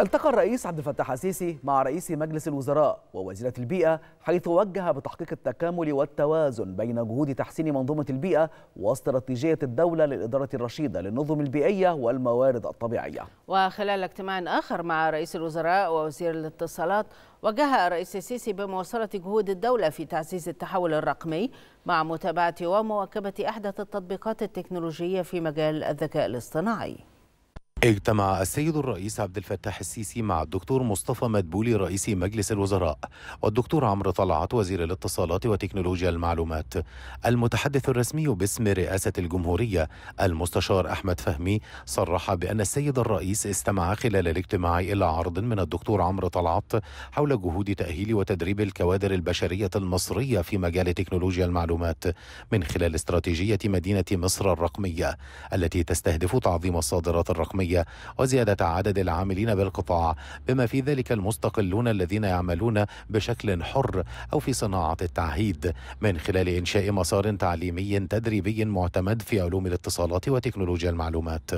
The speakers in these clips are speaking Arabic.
التقى الرئيس عبد الفتاح السيسي مع رئيس مجلس الوزراء ووزيرة البيئة حيث وجه بتحقيق التكامل والتوازن بين جهود تحسين منظومة البيئة واستراتيجية الدولة للإدارة الرشيدة للنظم البيئية والموارد الطبيعية وخلال اجتماع آخر مع رئيس الوزراء ووزير الاتصالات وجه الرئيس السيسي بمواصلة جهود الدولة في تعزيز التحول الرقمي مع متابعة ومواكبة أحدث التطبيقات التكنولوجية في مجال الذكاء الاصطناعي اجتمع السيد الرئيس عبد الفتاح السيسي مع الدكتور مصطفى مدبولي رئيس مجلس الوزراء والدكتور عمرو طلعت وزير الاتصالات وتكنولوجيا المعلومات المتحدث الرسمي باسم رئاسة الجمهورية المستشار أحمد فهمي صرح بأن السيد الرئيس استمع خلال الاجتماع إلى عرض من الدكتور عمرو طلعت حول جهود تأهيل وتدريب الكوادر البشرية المصرية في مجال تكنولوجيا المعلومات من خلال استراتيجية مدينة مصر الرقمية التي تستهدف تعظيم الصادرات الرقمية الصحية وزيادة عدد العاملين بالقطاع بما في ذلك المستقلون الذين يعملون بشكل حر أو في صناعة التعهيد من خلال إنشاء مسار تعليمي تدريبي معتمد في علوم الاتصالات وتكنولوجيا المعلومات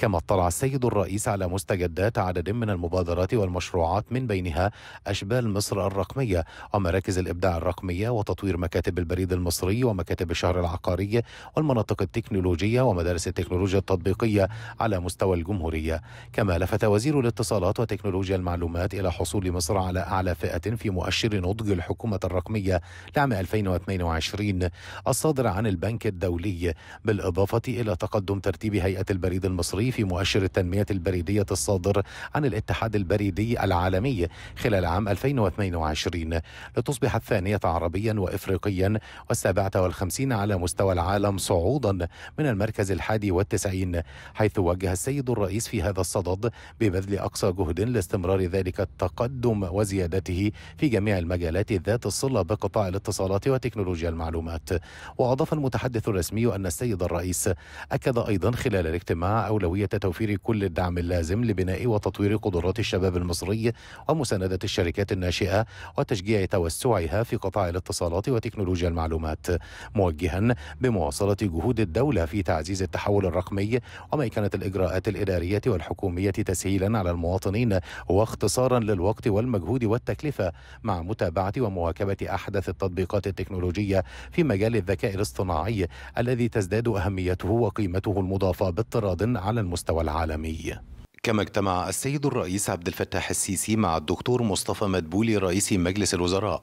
كما اطلع السيد الرئيس على مستجدات عدد من المبادرات والمشروعات من بينها أشبال مصر الرقمية ومراكز الإبداع الرقمية وتطوير مكاتب البريد المصري ومكاتب الشهر العقاري والمناطق التكنولوجية ومدارس التكنولوجيا التطبيقية على مستوى الجمهورية كما لفت وزير الاتصالات وتكنولوجيا المعلومات إلى حصول مصر على أعلى فئة في مؤشر نضج الحكومة الرقمية لعام 2022 الصادر عن البنك الدولي بالإضافة إلى تقدم ترتيب هيئة البريد المصري في مؤشر التنمية البريدية الصادر عن الاتحاد البريدي العالمي خلال عام 2022 لتصبح الثانية عربيا وإفريقيا والسابعة والخمسين على مستوى العالم صعودا من المركز الحادي والتسعين حيث وجه السيد الرئيس في هذا الصدد ببذل أقصى جهد لاستمرار ذلك التقدم وزيادته في جميع المجالات ذات الصلة بقطاع الاتصالات وتكنولوجيا المعلومات وأضاف المتحدث الرسمي أن السيد الرئيس أكد أيضا خلال الاجتماع أولوية أولوية توفير كل الدعم اللازم لبناء وتطوير قدرات الشباب المصري ومساندة الشركات الناشئة وتشجيع توسعها في قطاع الاتصالات وتكنولوجيا المعلومات موجها بمواصلة جهود الدولة في تعزيز التحول الرقمي وميكنة الإجراءات الإدارية والحكومية تسهيلا على المواطنين واختصارا للوقت والمجهود والتكلفة مع متابعة ومواكبة أحدث التطبيقات التكنولوجية في مجال الذكاء الاصطناعي الذي تزداد أهميته وقيمته المضافة بالطراد على المستوى العالمي كما اجتمع السيد الرئيس عبد الفتاح السيسي مع الدكتور مصطفى مدبولي رئيس مجلس الوزراء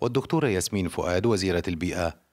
والدكتورة ياسمين فؤاد وزيرة البيئة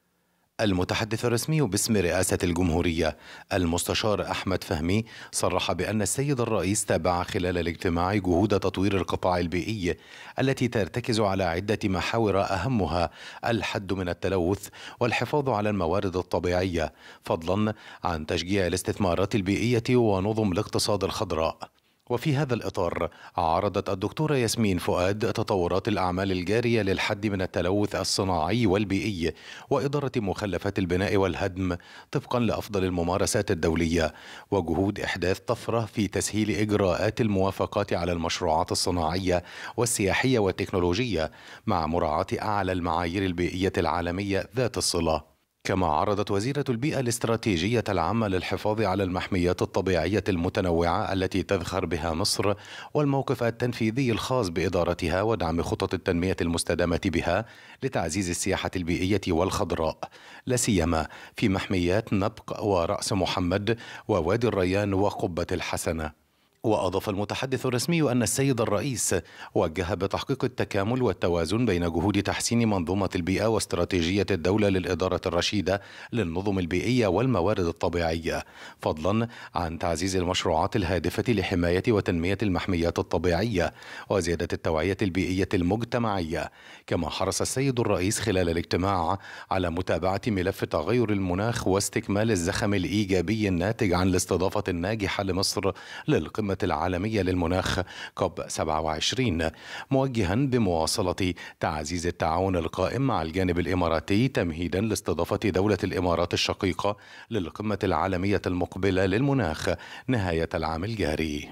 المتحدث الرسمي باسم رئاسة الجمهورية المستشار أحمد فهمي صرح بأن السيد الرئيس تابع خلال الاجتماع جهود تطوير القطاع البيئي التي ترتكز على عدة محاور أهمها الحد من التلوث والحفاظ على الموارد الطبيعية فضلا عن تشجيع الاستثمارات البيئية ونظم الاقتصاد الخضراء وفي هذا الإطار عرضت الدكتورة ياسمين فؤاد تطورات الأعمال الجارية للحد من التلوث الصناعي والبيئي وإدارة مخلفات البناء والهدم طبقا لأفضل الممارسات الدولية وجهود إحداث طفرة في تسهيل إجراءات الموافقات على المشروعات الصناعية والسياحية والتكنولوجية مع مراعاة أعلى المعايير البيئية العالمية ذات الصلة كما عرضت وزيرة البيئة الاستراتيجية العامة للحفاظ على المحميات الطبيعية المتنوعة التي تذخر بها مصر والموقف التنفيذي الخاص بإدارتها ودعم خطط التنمية المستدامة بها لتعزيز السياحة البيئية والخضراء لا سيما في محميات نبق ورأس محمد ووادي الريان وقبة الحسنة وأضاف المتحدث الرسمي أن السيد الرئيس وجه بتحقيق التكامل والتوازن بين جهود تحسين منظومة البيئة واستراتيجية الدولة للإدارة الرشيدة للنظم البيئية والموارد الطبيعية فضلا عن تعزيز المشروعات الهادفة لحماية وتنمية المحميات الطبيعية وزيادة التوعية البيئية المجتمعية كما حرص السيد الرئيس خلال الاجتماع على متابعة ملف تغير المناخ واستكمال الزخم الإيجابي الناتج عن الاستضافة الناجحة لمصر للقمة العالمية للمناخ كوب 27 موجها بمواصلة تعزيز التعاون القائم مع الجانب الإماراتي تمهيدا لاستضافة دولة الإمارات الشقيقة للقمة العالمية المقبلة للمناخ نهاية العام الجاري